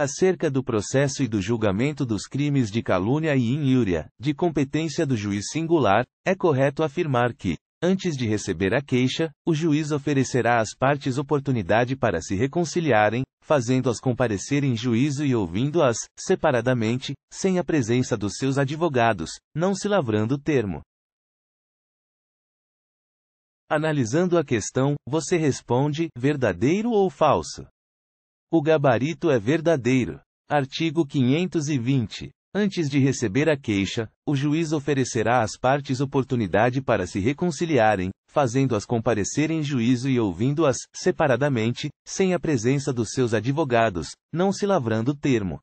acerca do processo e do julgamento dos crimes de calúnia e injúria, de competência do juiz singular, é correto afirmar que, antes de receber a queixa, o juiz oferecerá às partes oportunidade para se reconciliarem, fazendo-as comparecer em juízo e ouvindo-as, separadamente, sem a presença dos seus advogados, não se lavrando o termo. Analisando a questão, você responde: verdadeiro ou falso? O gabarito é verdadeiro. Artigo 520. Antes de receber a queixa, o juiz oferecerá às partes oportunidade para se reconciliarem, fazendo-as comparecer em juízo e ouvindo-as, separadamente, sem a presença dos seus advogados, não se lavrando termo,